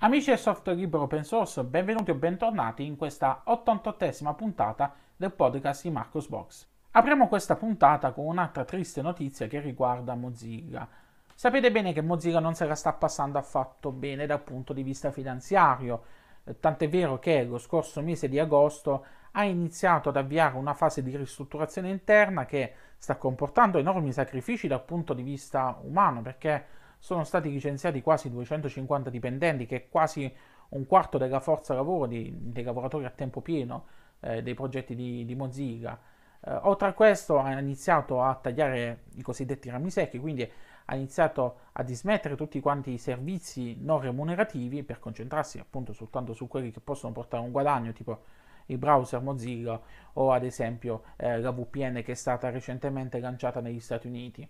Amici del software libero open source, benvenuti o bentornati in questa 88esima puntata del podcast di Marcos Box. Apriamo questa puntata con un'altra triste notizia che riguarda Mozilla. Sapete bene che Mozilla non se la sta passando affatto bene dal punto di vista finanziario, eh, tant'è vero che lo scorso mese di agosto ha iniziato ad avviare una fase di ristrutturazione interna che sta comportando enormi sacrifici dal punto di vista umano perché sono stati licenziati quasi 250 dipendenti, che è quasi un quarto della forza lavoro di, dei lavoratori a tempo pieno eh, dei progetti di, di Mozilla. Eh, oltre a questo ha iniziato a tagliare i cosiddetti rami secchi, quindi ha iniziato a dismettere tutti quanti i servizi non remunerativi per concentrarsi appunto soltanto su quelli che possono portare un guadagno, tipo i browser Mozilla o ad esempio eh, la VPN che è stata recentemente lanciata negli Stati Uniti.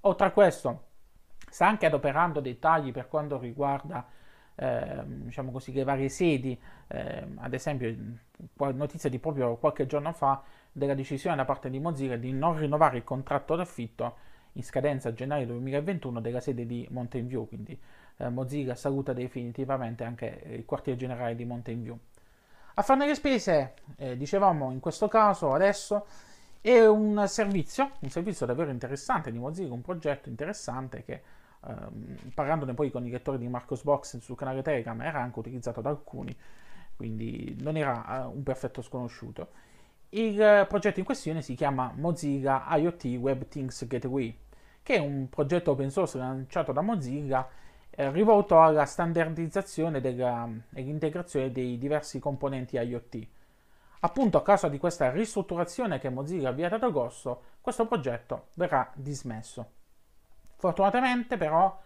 Oltre a questo sta anche adoperando dei tagli per quanto riguarda eh, diciamo così, le varie sedi, eh, ad esempio notizia di proprio qualche giorno fa della decisione da parte di Mozilla di non rinnovare il contratto d'affitto in scadenza a gennaio 2021 della sede di Mountain View, quindi eh, Mozilla saluta definitivamente anche eh, il quartier generale di Mountain View. A farne le spese, eh, dicevamo in questo caso adesso, è un servizio, un servizio davvero interessante di Mozilla, un progetto interessante che ehm, parlandone poi con i lettori di Marcos Box sul canale Telegram, era anche utilizzato da alcuni, quindi non era eh, un perfetto sconosciuto. Il progetto in questione si chiama Mozilla IoT Web Things Gateway, che è un progetto open source lanciato da Mozilla eh, rivolto alla standardizzazione della, ehm, e all'integrazione dei diversi componenti IoT. Appunto a causa di questa ristrutturazione che Mozilla ha avviato ad agosto, questo progetto verrà dismesso. Fortunatamente però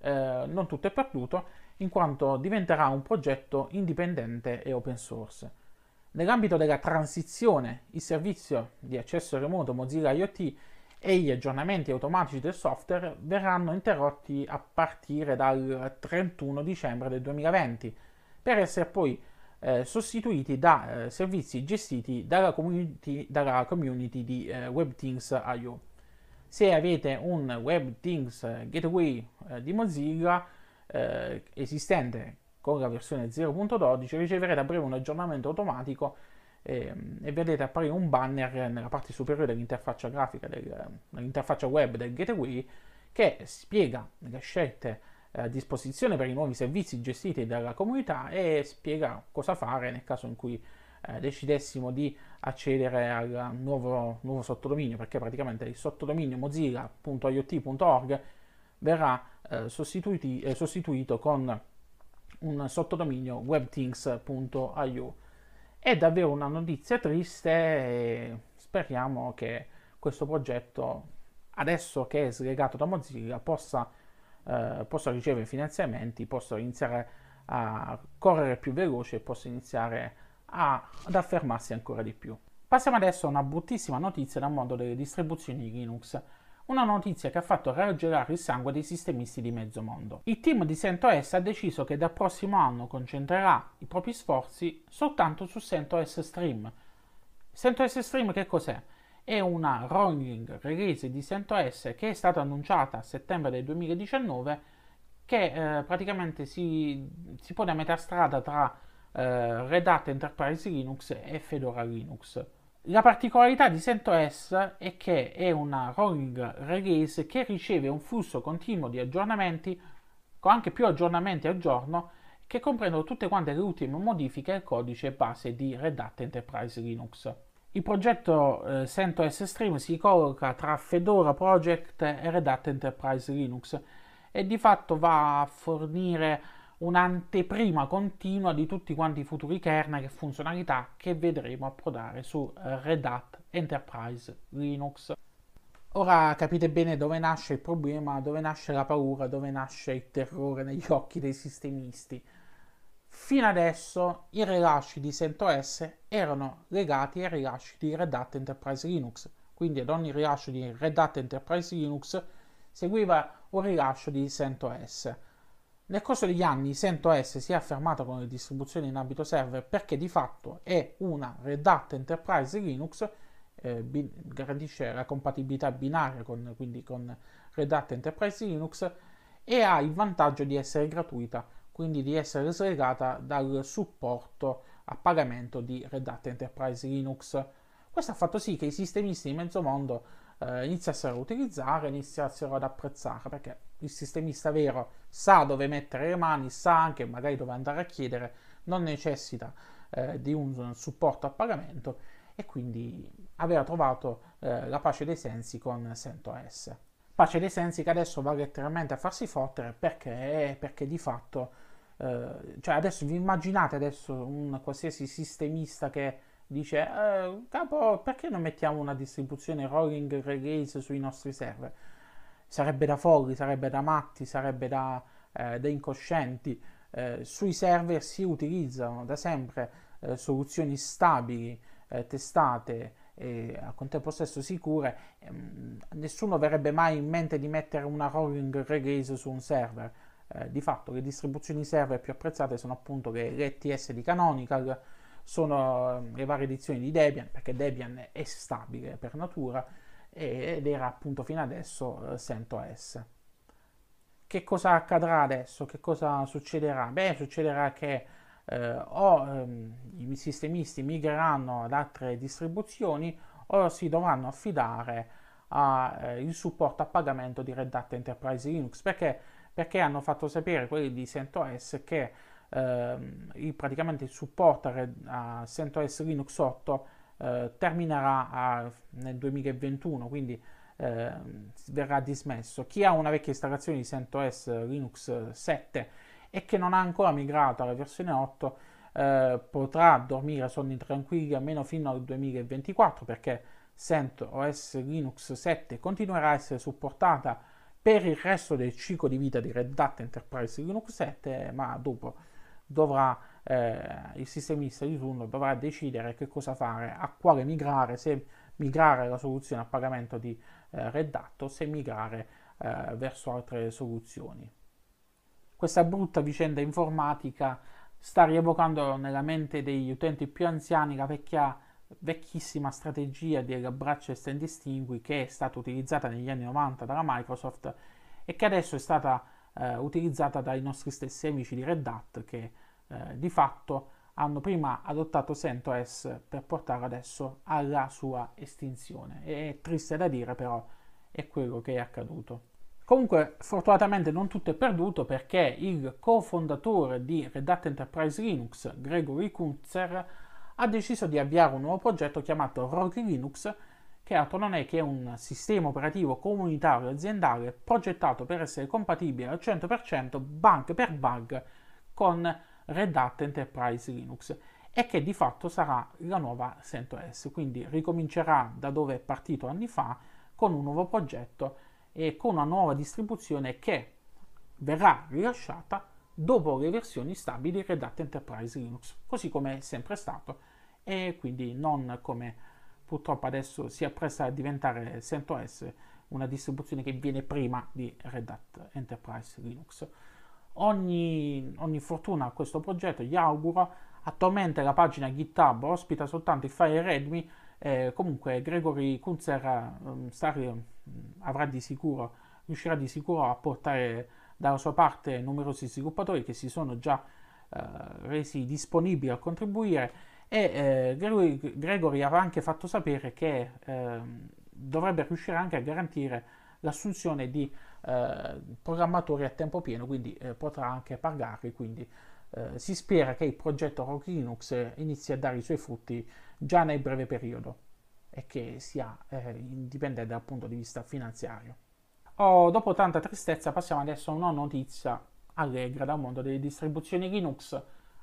eh, non tutto è perduto, in quanto diventerà un progetto indipendente e open source. Nell'ambito della transizione, il servizio di accesso remoto Mozilla IoT e gli aggiornamenti automatici del software verranno interrotti a partire dal 31 dicembre del 2020, per essere poi eh, sostituiti da eh, servizi gestiti dalla community, dalla community di eh, WebThings se avete un WebThings eh, Gateway eh, di Mozilla eh, esistente con la versione 0.12 riceverete a breve un aggiornamento automatico eh, e vedete apparire un banner nella parte superiore dell'interfaccia grafica, del, dell'interfaccia web del Gateway che spiega le scelte a disposizione per i nuovi servizi gestiti dalla comunità e spiega cosa fare nel caso in cui eh, decidessimo di accedere al nuovo, nuovo sottodominio, perché praticamente il sottodominio mozilla.iot.org verrà eh, eh, sostituito con un sottodominio webthings.io. È davvero una notizia triste e speriamo che questo progetto, adesso che è slegato da Mozilla, possa, eh, possa ricevere finanziamenti, possa iniziare a correre più veloce e possa iniziare a a, ad affermarsi ancora di più. Passiamo adesso a una bruttissima notizia dal mondo delle distribuzioni Linux. Una notizia che ha fatto raggelare il sangue dei sistemisti di mezzo mondo. Il team di CentOS ha deciso che dal prossimo anno concentrerà i propri sforzi soltanto su CentOS Stream. CentOS Stream che cos'è? È una rolling release di CentOS che è stata annunciata a settembre del 2019 che eh, praticamente si, si pone a metà strada tra eh, Red Hat Enterprise Linux e Fedora Linux. La particolarità di CentOS è che è una rolling release che riceve un flusso continuo di aggiornamenti, con anche più aggiornamenti al giorno, che comprendono tutte quante le ultime modifiche al codice base di Red Hat Enterprise Linux. Il progetto eh, CentOS Stream si colloca tra Fedora Project e Red Hat Enterprise Linux e di fatto va a fornire un'anteprima continua di tutti quanti i futuri kernel e funzionalità che vedremo approdare su eh, Red Hat Enterprise Linux. Ora capite bene dove nasce il problema, dove nasce la paura, dove nasce il terrore negli occhi dei sistemisti. Fino adesso i rilasci di CentOS erano legati ai rilasci di Red Hat Enterprise Linux, quindi ad ogni rilascio di Red Hat Enterprise Linux seguiva un rilascio di CentOS. Nel corso degli anni CentOS si è affermata come distribuzione in ambito server perché di fatto è una Red Hat Enterprise Linux, eh, bin, garantisce la compatibilità binaria con, quindi con Red Hat Enterprise Linux e ha il vantaggio di essere gratuita, quindi di essere slegata dal supporto a pagamento di Red Hat Enterprise Linux. Questo ha fatto sì che i sistemisti di mezzo mondo eh, iniziassero a utilizzare, iniziassero ad apprezzare, perché il sistemista vero sa dove mettere le mani, sa anche magari dove andare a chiedere, non necessita eh, di un supporto a pagamento e quindi aveva trovato eh, la pace dei sensi con CentOS. Pace dei sensi che adesso va letteralmente a farsi fottere perché, perché di fatto, eh, cioè adesso vi immaginate adesso un qualsiasi sistemista che dice eh, capo perché non mettiamo una distribuzione rolling release sui nostri server? sarebbe da folli, sarebbe da matti, sarebbe da, eh, da incoscienti. Eh, sui server si utilizzano da sempre eh, soluzioni stabili, eh, testate e al contempo stesso sicure. Ehm, nessuno verrebbe mai in mente di mettere una rolling release su un server. Eh, di fatto le distribuzioni server più apprezzate sono appunto le, le ETS di Canonical, sono ehm, le varie edizioni di Debian, perché Debian è stabile per natura, ed era appunto fino adesso 100S. Eh, che cosa accadrà adesso? Che cosa succederà? Beh, succederà che eh, o ehm, i sistemisti migreranno ad altre distribuzioni o si dovranno affidare al eh, supporto a pagamento di Red Hat Enterprise Linux perché, perché hanno fatto sapere quelli di CentOS che ehm, il, praticamente il supporto a, Red, a CentOS Linux 8 eh, terminerà a, nel 2021, quindi eh, verrà dismesso. Chi ha una vecchia installazione di CentOS Linux 7 e che non ha ancora migrato alla versione 8 eh, potrà dormire sonni tranquilli almeno fino al 2024 perché CentOS Linux 7 continuerà a essere supportata per il resto del ciclo di vita di Red Hat Enterprise Linux 7, ma dopo dovrà eh, il sistemista di turno dovrà decidere che cosa fare, a quale migrare, se migrare la soluzione a pagamento di eh, o se migrare eh, verso altre soluzioni. Questa brutta vicenda informatica sta rievocando nella mente degli utenti più anziani la vecchia vecchissima strategia del braccio e stand distingui che è stata utilizzata negli anni 90 dalla Microsoft e che adesso è stata eh, utilizzata dai nostri stessi amici di Red Hat che eh, di fatto hanno prima adottato CentOS per portare adesso alla sua estinzione. è triste da dire, però è quello che è accaduto. Comunque, fortunatamente non tutto è perduto perché il cofondatore di Red Hat Enterprise Linux, Gregory Kunzer, ha deciso di avviare un nuovo progetto chiamato Rocky Linux, che altro non è che un sistema operativo comunitario aziendale progettato per essere compatibile al 100% bug per bug con Red Hat Enterprise Linux e che di fatto sarà la nuova CentOS, quindi ricomincerà da dove è partito anni fa con un nuovo progetto e con una nuova distribuzione che verrà rilasciata dopo le versioni stabili Red Hat Enterprise Linux, così come è sempre stato e quindi non come purtroppo adesso si appresta a diventare CentOS, una distribuzione che viene prima di Red Hat Enterprise Linux. Ogni, ogni fortuna a questo progetto, gli auguro. Attualmente la pagina GitHub ospita soltanto il file Redmi, eh, comunque Gregory Kunzer eh, avrà di sicuro, riuscirà di sicuro a portare dalla sua parte numerosi sviluppatori che si sono già eh, resi disponibili a contribuire e eh, Gregory, Gregory aveva anche fatto sapere che ehm, dovrebbe riuscire anche a garantire l'assunzione di eh, programmatori a tempo pieno, quindi eh, potrà anche pagarli, quindi eh, si spera che il progetto Rock Linux eh, inizi a dare i suoi frutti già nel breve periodo e che sia eh, indipendente dal punto di vista finanziario. Oh, dopo tanta tristezza passiamo adesso a una notizia allegra dal mondo delle distribuzioni Linux,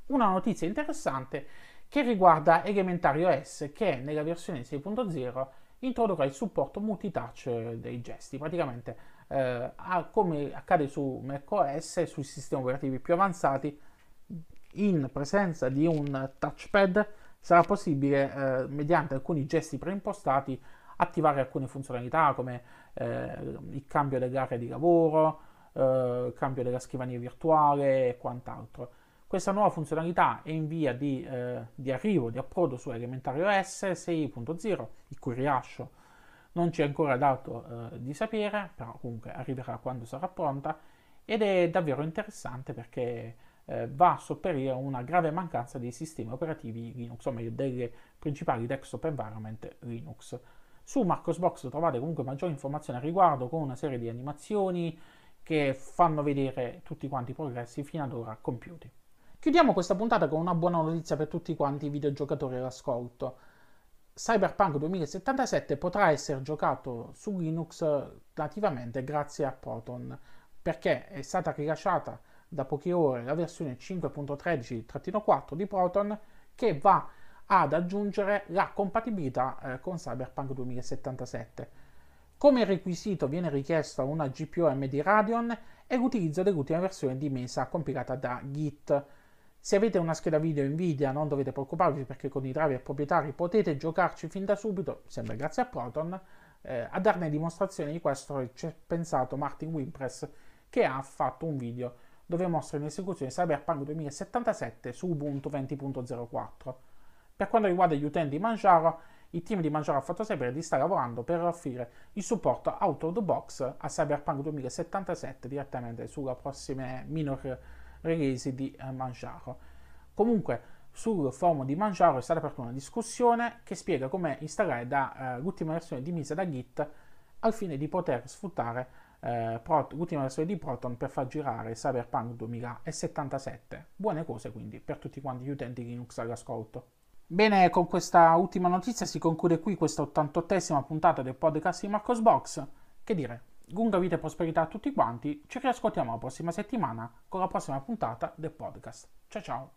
una notizia interessante che riguarda Elementary OS che nella versione 6.0 introdurrà il supporto multitouch dei gesti, praticamente eh, a, come accade su macOS e sui sistemi operativi più avanzati, in presenza di un touchpad sarà possibile, eh, mediante alcuni gesti preimpostati, attivare alcune funzionalità come eh, il cambio delle aree di lavoro, il eh, cambio della scrivania virtuale e quant'altro. Questa nuova funzionalità è in via di, eh, di arrivo, di approdo su Elementary OS 6.0, il cui rilascio non ci è ancora dato eh, di sapere, però comunque arriverà quando sarà pronta ed è davvero interessante perché eh, va a sopperire una grave mancanza dei sistemi operativi Linux, o meglio delle principali desktop environment Linux. Su Marcosbox trovate comunque maggiori informazioni al riguardo con una serie di animazioni che fanno vedere tutti quanti i progressi fino ad ora compiuti. Chiudiamo questa puntata con una buona notizia per tutti quanti i videogiocatori all'ascolto. Cyberpunk 2077 potrà essere giocato su Linux eh, nativamente grazie a Proton perché è stata rilasciata da poche ore la versione 5.13-4 di Proton che va ad aggiungere la compatibilità eh, con Cyberpunk 2077. Come requisito viene richiesta una GPU AMD Radeon e l'utilizzo dell'ultima versione di Mesa compilata da Git. Se avete una scheda video Nvidia non dovete preoccuparvi perché con i driver proprietari potete giocarci fin da subito, sempre grazie a Proton. Eh, a darne dimostrazione di questo c'è pensato Martin Wimpress che ha fatto un video dove mostra in esecuzione Cyberpunk 2077 su Ubuntu 20.04. Per quanto riguarda gli utenti di Manjaro, il team di Manjaro ha fatto sapere di stare lavorando per offrire il supporto out of the box a Cyberpunk 2077 direttamente sulle prossime minor reghesi di eh, Mangiaro. Comunque sul forum di Mangiaro è stata aperta una discussione che spiega come installare da, eh, l'ultima versione di Misa da Git al fine di poter sfruttare eh, prot- l'ultima versione di Proton per far girare Cyberpunk 2077. Buone cose quindi per tutti quanti gli utenti Linux all'ascolto. Bene, con questa ultima notizia si conclude qui questa 88esima puntata del podcast di Marcos Box. Che dire, lunga vita e prosperità a tutti quanti, ci riascoltiamo la prossima settimana con la prossima puntata del podcast. Ciao ciao!